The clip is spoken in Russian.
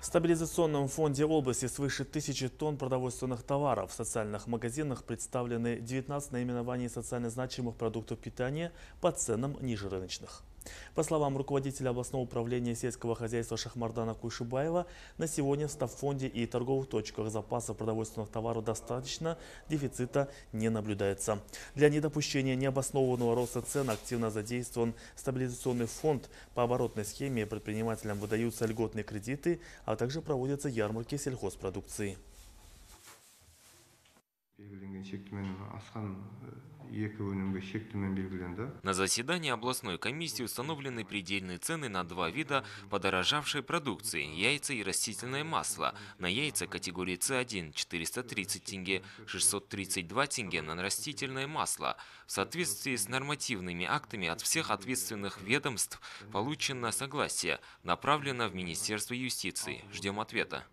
В стабилизационном фонде области свыше тысячи тонн продовольственных товаров. В социальных магазинах представлены 19 наименований социально значимых продуктов питания по ценам ниже рыночных. По словам руководителя областного управления сельского хозяйства Шахмардана Куйшибаева, на сегодня в Ставфонде и торговых точках запаса продовольственных товаров достаточно, дефицита не наблюдается. Для недопущения необоснованного роста цен активно задействован стабилизационный фонд. По оборотной схеме предпринимателям выдаются льготные кредиты, а также проводятся ярмарки сельхозпродукции. белгіленген шектеменің асқан э, на заседании областной комиссии установлены предельные цены на два вида подорожавшей продукции – яйца и растительное масло. На яйца категории С1 – 430 тенге, 632 тенге на растительное масло. В соответствии с нормативными актами от всех ответственных ведомств получено согласие, направлено в Министерство юстиции. Ждем ответа.